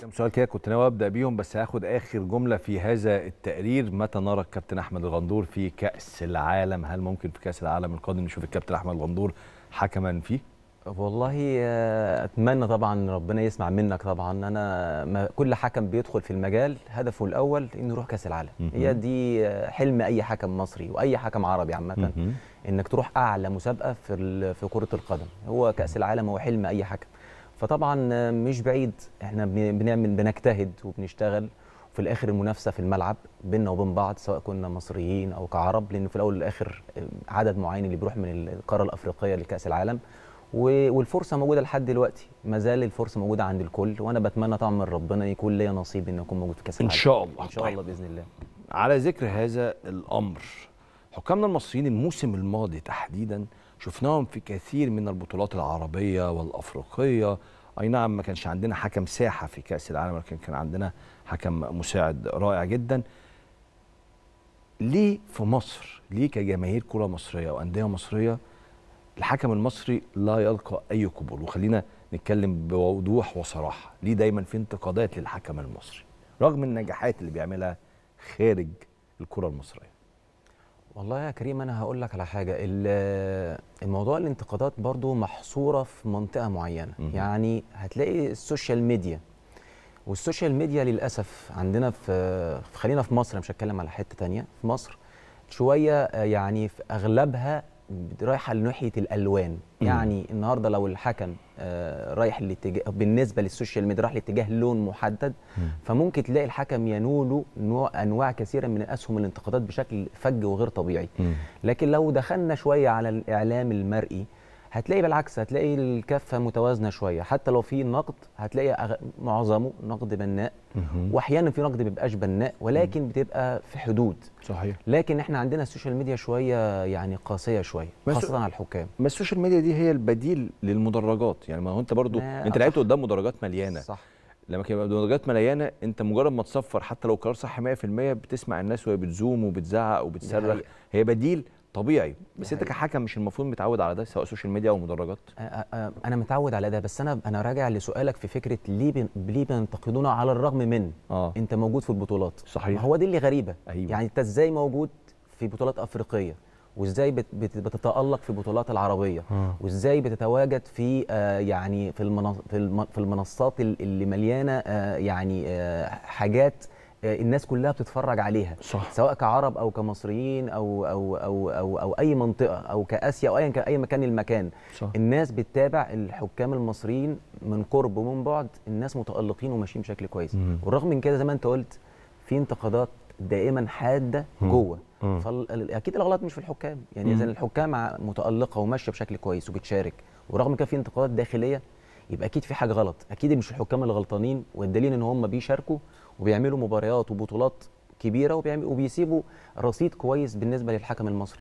كم سؤال كده كنت ناوي ابدا بيهم بس هاخد اخر جمله في هذا التقرير متى نرى الكابتن احمد الغندور في كاس العالم هل ممكن في كاس العالم القادم نشوف الكابتن احمد الغندور حكما فيه والله آه، اتمنى طبعا ربنا يسمع منك طبعا انا ما كل حكم بيدخل في المجال هدفه الاول انه يروح كاس العالم هي دي آه، حلم اي حكم مصري واي حكم عربي عامه انك تروح اعلى مسابقه في في كره القدم هو كاس العالم هو حلم اي حكم فطبعا مش بعيد احنا بنعمل بنجتهد وبنشتغل وفي الاخر المنافسه في الملعب بيننا وبين بعض سواء كنا مصريين او كعرب لان في الاول والاخر عدد معين اللي بيروح من القاره الافريقيه لكاس العالم والفرصه موجوده لحد دلوقتي ما زال الفرصه موجوده عند الكل وانا بتمنى طبعا من ربنا يكون ليا نصيب ان اكون موجود في كاس العالم ان شاء الله ان شاء الله طيب. باذن الله على ذكر هذا الامر حكامنا المصريين الموسم الماضي تحديدا شفناهم في كثير من البطولات العربيه والافريقيه اي نعم ما كانش عندنا حكم ساحه في كاس العالم لكن كان عندنا حكم مساعد رائع جدا ليه في مصر ليه كجماهير كره مصريه وانديه مصريه الحكم المصري لا يلقى اي قبول وخلينا نتكلم بوضوح وصراحه ليه دايما في انتقادات للحكم المصري رغم النجاحات اللي بيعملها خارج الكره المصريه والله يا كريم انا هقول لك على حاجه الموضوع الانتقادات برضو محصوره في منطقه معينه مم. يعني هتلاقي السوشيال ميديا والسوشيال ميديا للاسف عندنا في خلينا في مصر مش هتكلم على حته تانية في مصر شويه آه، يعني في اغلبها رايحه لناحيه الالوان يعني النهارده لو الحكم آه، رايح لاتجاه بالنسبه للسوشيال ميديا رايح لاتجاه لون محدد فممكن تلاقي الحكم ينول انواع كثيره من اسهم الانتقادات بشكل فج وغير طبيعي لكن لو دخلنا شويه على الاعلام المرئي هتلاقي بالعكس هتلاقي الكفه متوازنه شويه حتى لو في نقد هتلاقي معظمه نقد بناء واحيانا في نقد ما بيبقاش بناء ولكن بتبقى في حدود صحيح لكن احنا عندنا السوشيال ميديا شويه يعني قاسيه شويه خاصه على الحكام ما السوشيال ميديا دي هي البديل للمدرجات يعني ما هو انت برضو آه، انت لعبت قدام مدرجات مليانه صح لما كان مدرجات مليانه انت مجرد ما تصفر حتى لو قرار صح 100% بتسمع الناس وهي بتزوم وبتزعق وبتصرخ هي بديل طبيعي بس انت كحكم مش المفروض متعود على ده سواء سوشيال ميديا او مدرجات انا متعود على ده بس انا انا راجع لسؤالك في فكره ليه ليه بينتقدونا على الرغم من آه. انت موجود في البطولات صحيح ما هو دي اللي غريبه أيوة. يعني انت ازاي موجود في بطولات افريقيه وازاي بتتالق في بطولات العربيه آه. وازاي بتتواجد في آه يعني في, في, في المنصات اللي مليانه آه يعني آه حاجات آه، الناس كلها بتتفرج عليها صح. سواء كعرب او كمصريين او او او او, أو اي منطقه او كاسيا او ايا كان اي مكان المكان صح. الناس بتتابع الحكام المصريين من قرب ومن بعد الناس متالقين وماشيين بشكل كويس مم. والرغم من كده زي ما انت قلت في انتقادات دائما حاده مم. جوه فاكيد الغلط مش في الحكام يعني اذا الحكام متالقه وماشيه بشكل كويس وبتشارك ورغم كده في انتقادات داخليه يبقى اكيد في حاجه غلط اكيد مش الحكام اللي غلطانين والدليل ان هم بيشاركوا وبيعملوا مباريات وبطولات كبيره وبيسيبوا رصيد كويس بالنسبه للحكم المصري